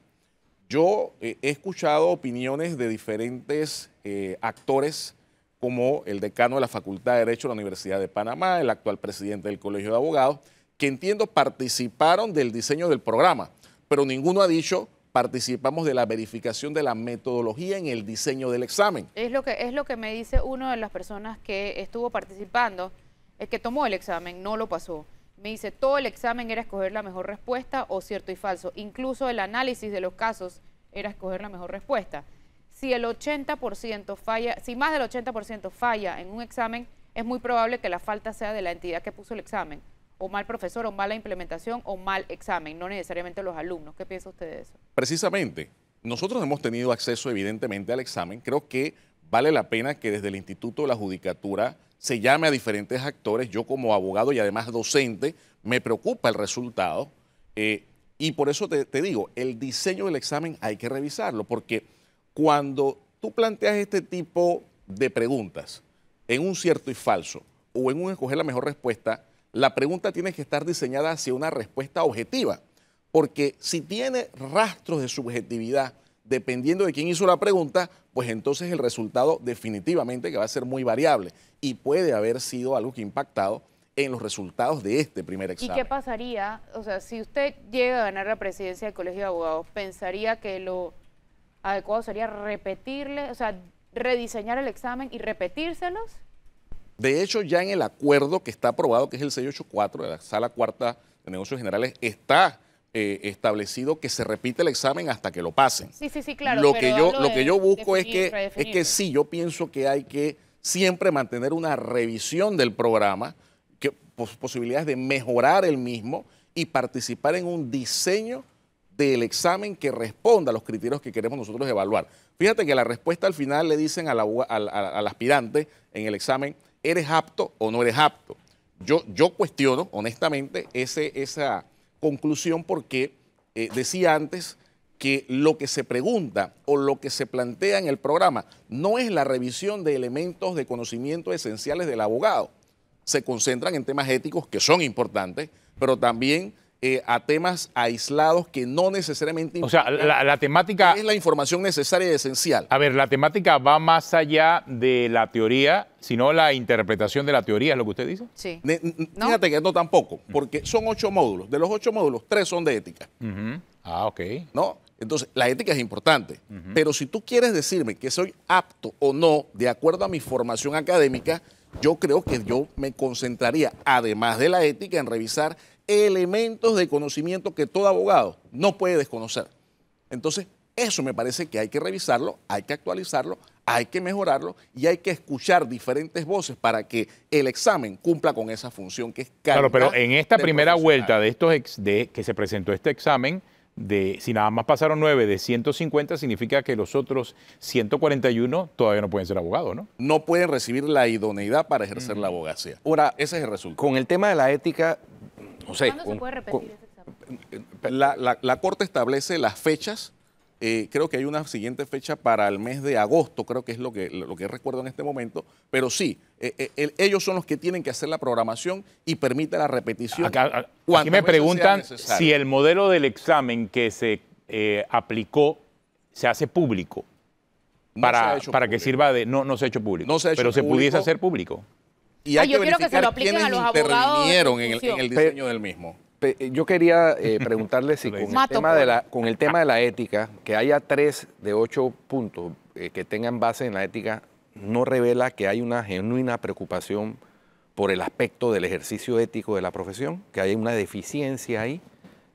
Yo eh, he escuchado opiniones de diferentes eh, actores, como el decano de la Facultad de Derecho de la Universidad de Panamá, el actual presidente del Colegio de Abogados, que entiendo participaron del diseño del programa, pero ninguno ha dicho participamos de la verificación de la metodología en el diseño del examen. Es lo que, es lo que me dice una de las personas que estuvo participando, es que tomó el examen, no lo pasó. Me dice, todo el examen era escoger la mejor respuesta o cierto y falso. Incluso el análisis de los casos era escoger la mejor respuesta. Si el 80% falla, si más del 80% falla en un examen, es muy probable que la falta sea de la entidad que puso el examen o mal profesor, o mala implementación, o mal examen, no necesariamente los alumnos. ¿Qué piensa usted de eso? Precisamente, nosotros hemos tenido acceso evidentemente al examen. Creo que vale la pena que desde el Instituto de la Judicatura se llame a diferentes actores. Yo como abogado y además docente me preocupa el resultado. Eh, y por eso te, te digo, el diseño del examen hay que revisarlo, porque cuando tú planteas este tipo de preguntas en un cierto y falso o en un escoger la mejor respuesta, la pregunta tiene que estar diseñada hacia una respuesta objetiva, porque si tiene rastros de subjetividad, dependiendo de quién hizo la pregunta, pues entonces el resultado definitivamente que va a ser muy variable y puede haber sido algo que impactado en los resultados de este primer examen. ¿Y qué pasaría? O sea, si usted llega a ganar la presidencia del Colegio de Abogados, ¿pensaría que lo adecuado sería repetirle, o sea, rediseñar el examen y repetírselos? De hecho, ya en el acuerdo que está aprobado, que es el 684 de la Sala Cuarta de Negocios Generales, está eh, establecido que se repite el examen hasta que lo pasen. Sí, sí, sí, claro. Lo que yo, lo que yo busco es que, es que sí, yo pienso que hay que siempre mantener una revisión del programa, posibilidades de mejorar el mismo y participar en un diseño del examen que responda a los criterios que queremos nosotros evaluar. Fíjate que la respuesta al final le dicen al aspirante en el examen, ¿eres apto o no eres apto? Yo, yo cuestiono, honestamente, ese, esa conclusión porque eh, decía antes que lo que se pregunta o lo que se plantea en el programa no es la revisión de elementos de conocimiento esenciales del abogado. Se concentran en temas éticos que son importantes, pero también eh, a temas aislados que no necesariamente... O sea, la, temática... Es la información necesaria y esencial. A ver, la temática va más allá de la teoría, sino la interpretación de la teoría, ¿es lo que usted dice? Sí. Fíjate que no tampoco, porque son ocho módulos. De los ocho módulos, tres son de ética. Ah, ok. ¿No? Entonces, la ética es importante, pero si tú quieres decirme que soy apto o no, de acuerdo a mi formación académica, yo creo que yo me concentraría, además de la ética, en revisar elementos de conocimiento que todo abogado no puede desconocer. Entonces, eso me parece que hay que revisarlo, hay que actualizarlo, hay que mejorarlo y hay que escuchar diferentes voces para que el examen cumpla con esa función que es Claro, pero en esta primera vuelta de estos de que se presentó este examen, de, si nada más pasaron nueve de 150, significa que los otros 141 todavía no pueden ser abogados, ¿no? No pueden recibir la idoneidad para ejercer la mm. abogacía. Ahora, ese es el resultado. Con el tema de la ética, sé. ¿Cuándo se puede repetir ese examen? Eh, la, Corte establece las fechas eh, creo que hay una siguiente fecha para el mes de agosto, creo que es lo que, lo que recuerdo en este momento, pero sí, eh, ellos son los que tienen que hacer la programación y permite la repetición. aquí me preguntan si el modelo del examen que se aplicó se hace público. para, para que sirva de. No, no se ha hecho público. pero se pudiese hacer público. Y hay yo que que se lo los abogados. En el, diseño del mismo. Eh, yo quería eh, preguntarle si con, el tema de la, con el tema de la ética, que haya tres de ocho puntos eh, que tengan base en la ética, no revela que hay una genuina preocupación por el aspecto del ejercicio ético de la profesión, que hay una deficiencia ahí.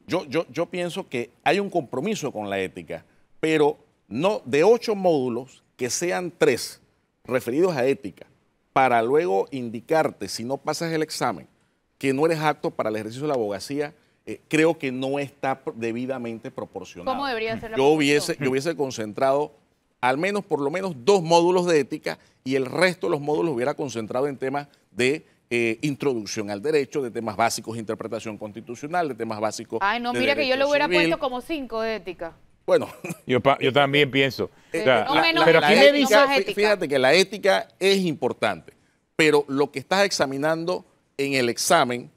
Yo, yo, yo pienso que hay un compromiso con la ética, pero no de ocho módulos que sean tres referidos a ética para luego indicarte si no pasas el examen que no eres apto para el ejercicio de la abogacía, eh, creo que no está debidamente proporcionado. ¿Cómo debería ser la yo hubiese, yo hubiese concentrado al menos por lo menos dos módulos de ética y el resto de los módulos hubiera concentrado en temas de eh, introducción al derecho, de temas básicos de interpretación constitucional, de temas básicos. Ay, no, mira que yo le hubiera puesto como cinco de ética. Bueno, yo, también pienso. Eh, eh, pero fíjate que la ética es importante, pero lo que estás examinando en el examen,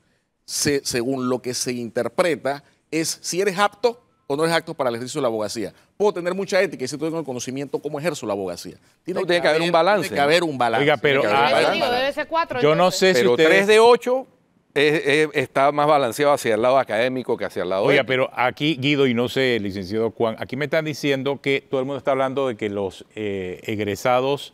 según lo que se interpreta, es si eres apto o no eres apto para el ejercicio de la abogacía. Puedo tener mucha ética y si tengo el conocimiento cómo ejerzo la abogacía. Tiene, que, haber un balance. Tiene que haber un balance. pero, yo no sé si ustedes... tres de ocho está más balanceado hacia el lado académico que hacia el lado... Oiga, pero aquí, Guido, y no sé, licenciado Juan, aquí me están diciendo que todo el mundo está hablando de que los eh, egresados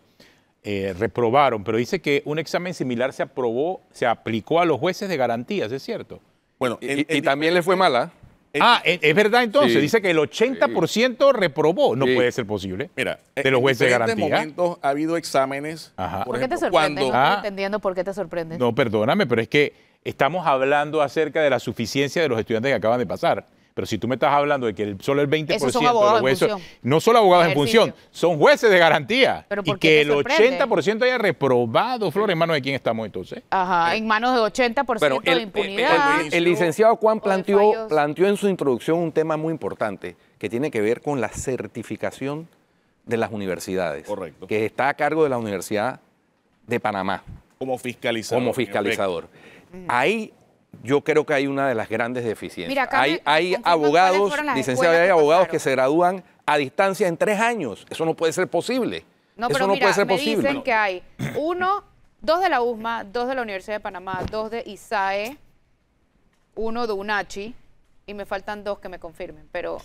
eh, reprobaron, pero dice que un examen similar se aprobó, se aplicó a los jueces de garantías, ¿es cierto? Bueno, y, también le fue mala. Ah, es verdad entonces, dice que el 80% reprobó, no puede ser posible. Mira, de los jueces de garantía. En momentos ha habido exámenes. Por, qué te sorprendes? Ah. por qué te sorprende. No, perdóname, pero es que estamos hablando acerca de la suficiencia de los estudiantes que acaban de pasar. Pero si tú me estás hablando de que solo el 20% son abogados jueces, no solo abogados en función, son jueces de garantía. y que el 80% haya reprobado, Flor, en manos de quién estamos entonces. Ajá, eh, en manos del 80% de el, eh, eh, impunidad. El, licenciado Juan planteó, planteó en su introducción un tema muy importante que tiene que ver con la certificación de las universidades. Correcto. Que está a cargo de la Universidad de Panamá. Como fiscalizador. Como fiscalizador. Ahí yo creo que hay una de las grandes deficiencias. hay, hay abogados, licenciados, hay abogados que se gradúan a distancia en tres años. Eso no puede ser posible. No, Eso pero no puede ser me posible. dicen que hay uno, dos de la USMA, dos de la Universidad de Panamá, dos de ISAE, uno de UNACHI, y me faltan dos que me confirmen, pero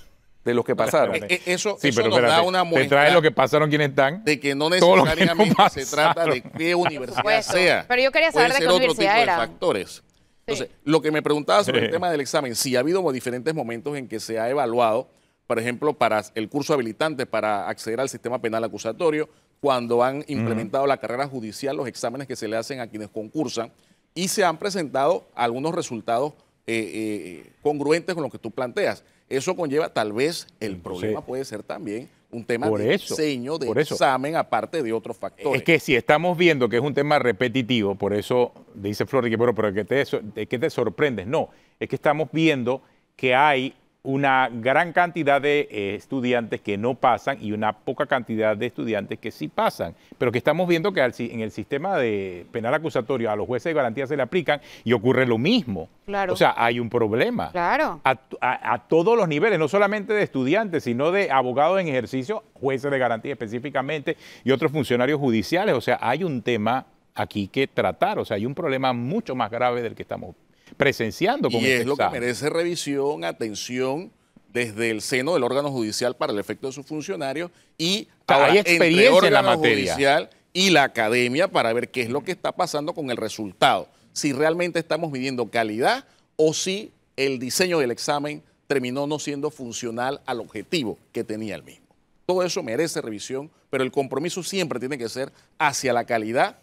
de los que pasaron. E, e, eso, nos da una muestra. Te trae lo que pasaron quienes están. De que no necesariamente se trata de qué universidad sea. Pero yo quería saber de qué universidad era. factores. Entonces, lo que me preguntaba sobre el tema del examen, si ha habido diferentes momentos en que se ha evaluado, por ejemplo, para el curso habilitante para acceder al sistema penal acusatorio, cuando han implementado la carrera judicial, los exámenes que se le hacen a quienes concursan, y se han presentado algunos resultados eh, eh, congruentes con lo que tú planteas. Eso conlleva, tal vez, el problema puede ser también un tema de diseño, de examen, aparte de otros factores. Es que si estamos viendo que es un tema repetitivo, por eso dice Flor, que, pero, pero que te, que te sorprendes. No, es que estamos viendo que hay una gran cantidad de eh, estudiantes que no pasan y una poca cantidad de estudiantes que sí pasan, pero que estamos viendo que en el sistema de penal acusatorio a los jueces de garantía se le aplican y ocurre lo mismo. Claro. O sea, hay un problema. Claro. a todos los niveles, no solamente de estudiantes, sino de abogados en ejercicio, jueces de garantía específicamente y otros funcionarios judiciales. O sea, hay un tema aquí que tratar. O sea, hay un problema mucho más grave del que estamos presenciando con y este es lo que merece revisión, atención desde el seno del órgano judicial para el efecto de sus funcionarios y experiencia en la materia judicial y la academia para ver qué es lo que está pasando con el resultado, si realmente estamos midiendo calidad o si el diseño del examen terminó no siendo funcional al objetivo que tenía el mismo. Todo eso merece revisión, pero el compromiso siempre tiene que ser hacia la calidad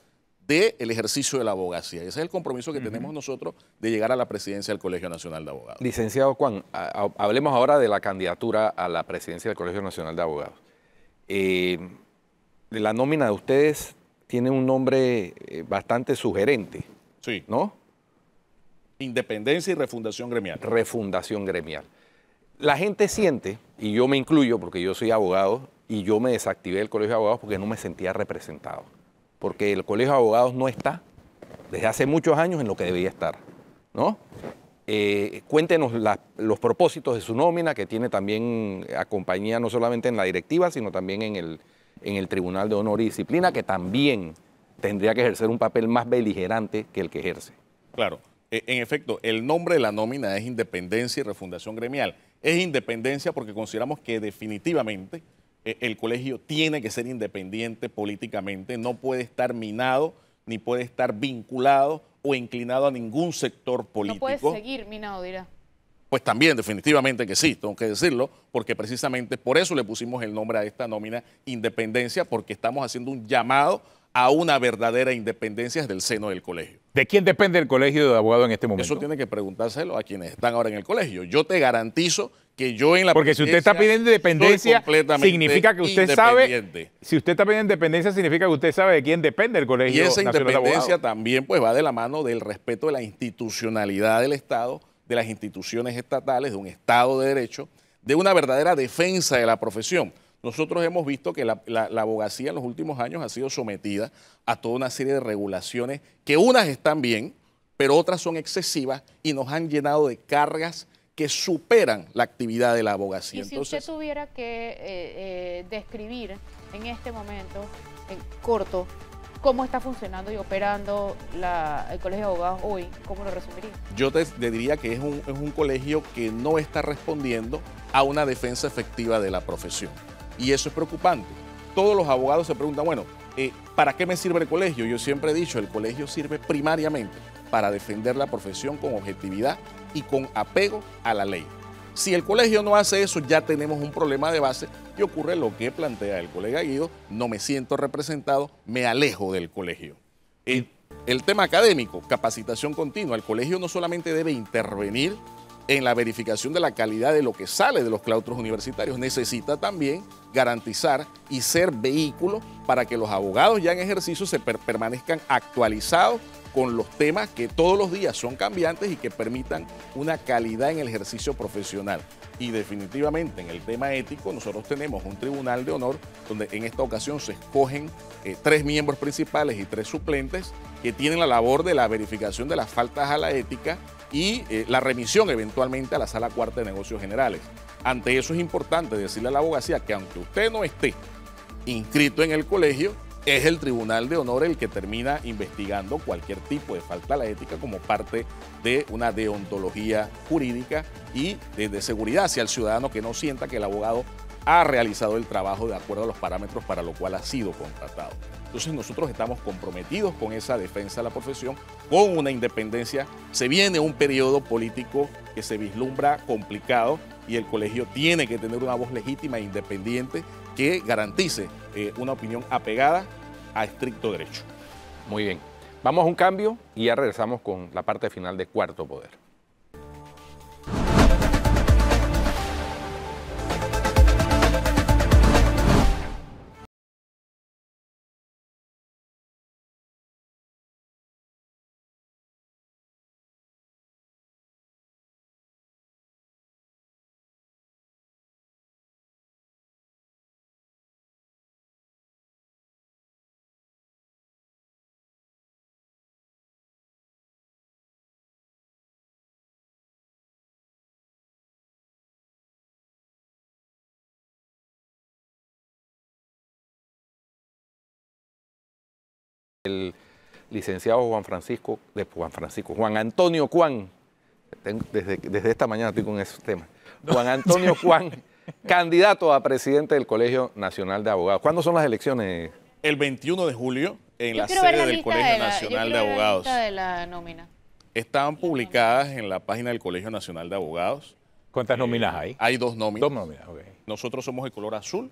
de el ejercicio de la abogacía. Ese es el compromiso que tenemos nosotros de llegar a la presidencia del Colegio Nacional de Abogados. Licenciado Juan, hablemos ahora de la candidatura a la presidencia del Colegio Nacional de Abogados. Eh, la nómina de ustedes tiene un nombre eh, bastante sugerente. Sí. ¿No? Independencia y refundación gremial. Refundación gremial. La gente siente, y yo me incluyo porque yo soy abogado, y yo me desactivé del Colegio de Abogados porque no me sentía representado porque el Colegio de Abogados no está desde hace muchos años en lo que debía estar. ¿no? Eh, cuéntenos los propósitos de su nómina, que tiene también eh, acompañada no solamente en la directiva, sino también en el, en el Tribunal de Honor y Disciplina, que también tendría que ejercer un papel más beligerante que el que ejerce. Claro, e, en efecto, el nombre de la nómina es Independencia y Refundación Gremial. Es Independencia porque consideramos que definitivamente eh, el colegio tiene que ser independiente políticamente, no puede estar minado ni puede estar vinculado o inclinado a ningún sector político. No puede seguir minado, dirá. Pues también, definitivamente que sí, tengo que decirlo, porque precisamente por eso le pusimos el nombre a esta nómina Independencia, porque estamos haciendo un llamado a una verdadera independencia desde el seno del colegio. ¿De quién depende el colegio de abogados en este momento? Eso tiene que preguntárselo a quienes están ahora en el colegio. Yo te garantizo que yo en la Porque si usted está pidiendo independencia, significa que usted sabe. Si usted está pidiendo independencia, significa que usted sabe de quién depende el colegio. Y esa independencia también pues, va de la mano del respeto de la institucionalidad del Estado, de las instituciones estatales, de un Estado de Derecho, de una verdadera defensa de la profesión. Nosotros hemos visto que la, la abogacía en los últimos años ha sido sometida a toda una serie de regulaciones que unas están bien, pero otras son excesivas y nos han llenado de cargas que superan la actividad de la abogacía. Y si usted tuviera que eh, eh, describir en este momento, en corto, cómo está funcionando y operando el Colegio de Abogados hoy, ¿cómo lo resumiría? Yo te, diría que es un, colegio que no está respondiendo a una defensa efectiva de la profesión. Y eso es preocupante. Todos los abogados se preguntan, bueno, eh, ¿para qué me sirve el colegio? Yo siempre he dicho, el colegio sirve primariamente para defender la profesión con objetividad y con apego a la ley. Si el colegio no hace eso, ya tenemos un problema de base y ocurre lo que plantea el colega Guido, no me siento representado, me alejo del colegio. El, tema académico, capacitación continua, el colegio no solamente debe intervenir en la verificación de la calidad de lo que sale de los claustros universitarios, necesita también garantizar y ser vehículo para que los abogados ya en ejercicio se permanezcan actualizados con los temas que todos los días son cambiantes y que permitan una calidad en el ejercicio profesional. Y definitivamente en el tema ético nosotros tenemos un tribunal de honor donde en esta ocasión se escogen eh, tres miembros principales y tres suplentes que tienen la labor de la verificación de las faltas a la ética y eh, la remisión eventualmente a la sala cuarta de negocios generales. Ante eso es importante decirle a la abogacía que aunque usted no esté inscrito en el colegio, es el Tribunal de Honor el que termina investigando cualquier tipo de falta a la ética como parte de una deontología jurídica y desde seguridad hacia el ciudadano que no sienta que el abogado ha realizado el trabajo de acuerdo a los parámetros para lo cual ha sido contratado. Entonces nosotros estamos comprometidos con esa defensa de la profesión, con una independencia. Se viene un periodo político que se vislumbra complicado y el colegio tiene que tener una voz legítima e independiente que garantice eh, una opinión apegada a estricto derecho. Muy bien. Vamos a un cambio y ya regresamos con la parte final de Cuarto Poder. El licenciado Juan Francisco, de Juan Francisco, Juan Antonio Juan, desde, esta mañana estoy con ese tema. Juan Antonio Juan, candidato a presidente del Colegio Nacional de Abogados. ¿Cuándo son las elecciones? El 21 de julio en la sede del Colegio Nacional de Abogados. La de la nómina. Estaban publicadas en la página del Colegio Nacional de Abogados. ¿Cuántas eh, nóminas hay? Hay dos nóminas. Dos nóminas, Nosotros somos el color azul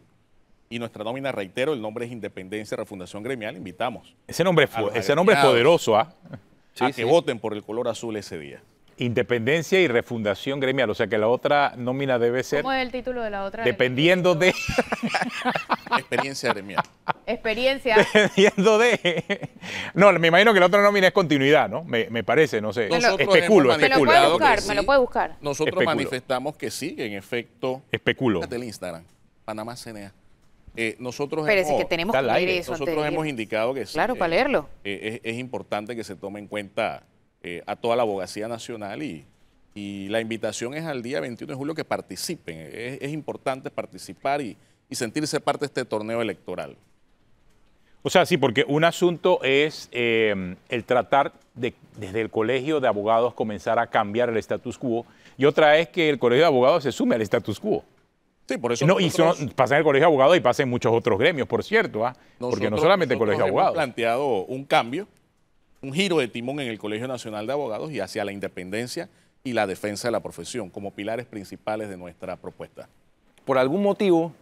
y nuestra nómina, reitero, el nombre es Independencia Refundación Gremial, invitamos. Ese nombre, ese nombre es poderoso, ¿ah? a que voten por el color azul ese día. Independencia y refundación gremial, o sea que la otra nómina debe ser. ¿Cómo es el título de la otra? Dependiendo de. Experiencia gremial. Experiencia. Dependiendo de. No, me imagino que la otra nómina es continuidad, ¿no? Me, parece, no sé. Nosotros especulo, especulo. Me lo puede buscar, me lo puede buscar. Nosotros manifestamos que sí, en efecto. Especulo. el Instagram, Panamá CNA. Eh, nosotros tenemos que leer indicado que eh, eh, es, importante que se tome en cuenta a toda la abogacía nacional y, la invitación es al día 21 de julio que participen. Es, importante participar y, sentirse parte de este torneo electoral. O sea, sí, porque un asunto es em, el tratar de, desde el Colegio de Abogados comenzar a cambiar el status quo y otra es que el Colegio de Abogados se sume al status quo. Sí, por eso. No, y pasa en el Colegio de Abogados y pasa en muchos otros gremios, por cierto, ¿ah? porque no solamente el Colegio de Abogados. planteado un cambio, un giro de timón en el Colegio Nacional de Abogados y hacia la independencia y la defensa de la profesión como pilares principales de nuestra propuesta. Por algún motivo,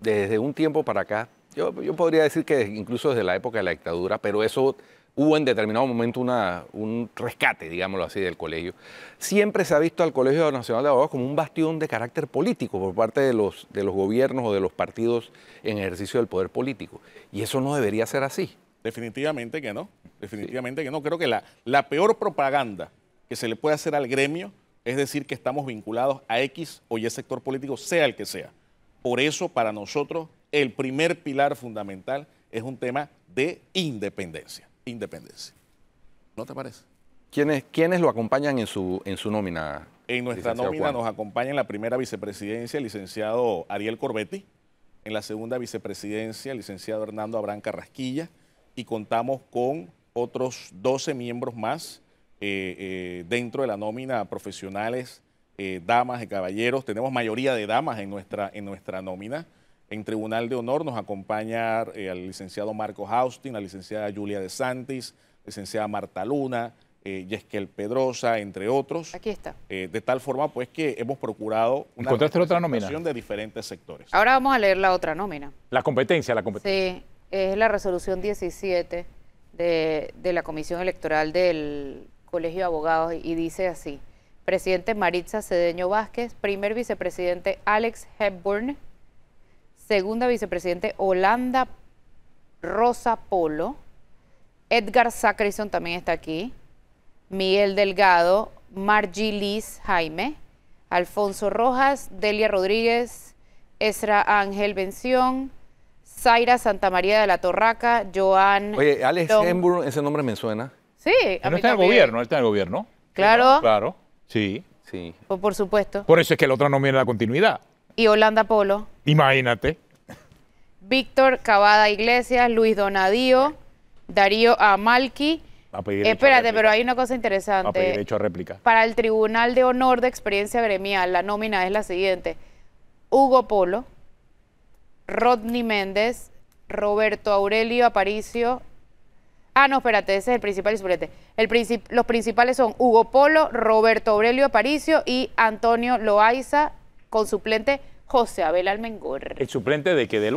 desde un tiempo para acá, yo podría decir que incluso desde la época de la dictadura, pero eso hubo en determinado momento un rescate, digámoslo así, del colegio. Siempre se ha visto al Colegio Nacional de Abogados como un bastión de carácter político por parte de los, gobiernos o de los partidos en ejercicio del poder político. Y eso no debería ser así. Definitivamente que no, definitivamente que no. Creo que la, la peor propaganda que se le puede hacer al gremio es decir que estamos vinculados a X o Y sector político, sea el que sea. Por eso, para nosotros, el primer pilar fundamental es un tema de independencia. Independencia. ¿No te parece? ¿Quiénes, quiénes lo acompañan en su, en su nómina? En nuestra nómina nos acompaña en la primera vicepresidencia el licenciado Ariel Corbetti, en la segunda vicepresidencia el licenciado Hernando Abraham Carrasquilla y contamos con otros 12 miembros más eh, eh, dentro de la nómina profesionales, eh, damas y caballeros. Tenemos mayoría de damas en nuestra, en nuestra nómina. En Tribunal de Honor nos acompaña el eh, licenciado Marco Haustin, la licenciada Julia De Santis, licenciada Marta Luna, eh, Yesquel Pedrosa, entre otros. Aquí está. Eh, de tal forma, pues, que hemos procurado una nominación de diferentes sectores. Ahora vamos a leer la otra nómina. La competencia, la competencia. Sí, es la resolución 17 de, de la Comisión Electoral del Colegio de Abogados y dice así. Presidente Maritza Cedeño Vázquez, primer vicepresidente Alex Hepburn, segunda vicepresidente Holanda Rosa Polo, Edgar Sacrison también está aquí, Miguel Delgado, Margilis Jaime, Alfonso Rojas, Delia Rodríguez, Ezra Ángel Bención, Zaira Santa María de la Torraca, Joan... Oye, Alex ese nombre me suena. Sí. no está en el gobierno, está en el gobierno. Claro. Claro, sí. Sí. por supuesto. Por eso es que el otro no viene la continuidad y Holanda Polo. Imagínate. Víctor Cavada Iglesias, Luis Donadío, Darío Amalqui. Espérate, pero hay una cosa interesante. A pedir hecho réplica. Para el Tribunal de Honor de Experiencia Gremial, la nómina es la siguiente. Hugo Polo, Rodney Méndez, Roberto Aurelio Aparicio. Ah, no, espérate, ese es el principal y El los principales son Hugo Polo, Roberto Aurelio Aparicio y Antonio Loaiza con suplente José Abel Almengor. ¿El suplente de que ¿De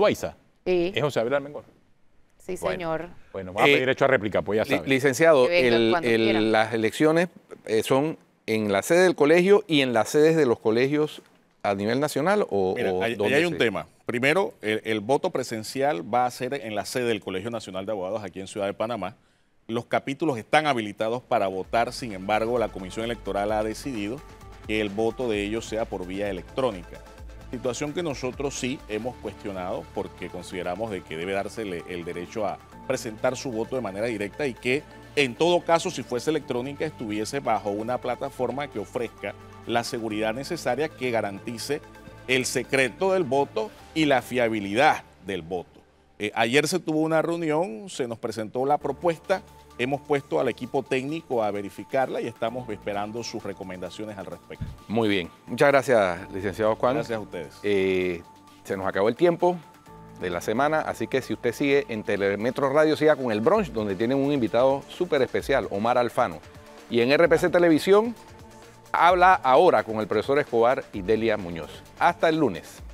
Sí. ¿Es José Abel Almengor? Sí, señor. Bueno, va a eh, pedir derecho a réplica, pues ya Licenciado, las elecciones eh, son en la sede del colegio y en las sedes de los colegios a nivel nacional o, Donde hay un tema. Primero, el, voto presencial va a ser en la sede del Colegio Nacional de Abogados aquí en Ciudad de Panamá. Los capítulos están habilitados para votar, sin embargo, la Comisión Electoral ha decidido que el voto de ellos sea por vía electrónica. Situación que nosotros sí hemos cuestionado porque consideramos de que debe dársele el derecho a presentar su voto de manera directa y que en todo caso si fuese electrónica estuviese bajo una plataforma que ofrezca la seguridad necesaria que garantice el secreto del voto y la fiabilidad del voto. Eh, ayer se tuvo una reunión, se nos presentó la propuesta, hemos puesto al equipo técnico a verificarla y estamos esperando sus recomendaciones al respecto. Muy bien. Muchas gracias, licenciado Juan. Gracias a ustedes. Eh, se nos acabó el tiempo de la semana, así que si usted sigue en Telemetro Radio, siga con el Bronx, donde tienen un invitado súper especial, Omar Alfano. Y en RPC Televisión, habla ahora con el profesor Escobar y Delia Muñoz. Hasta el lunes.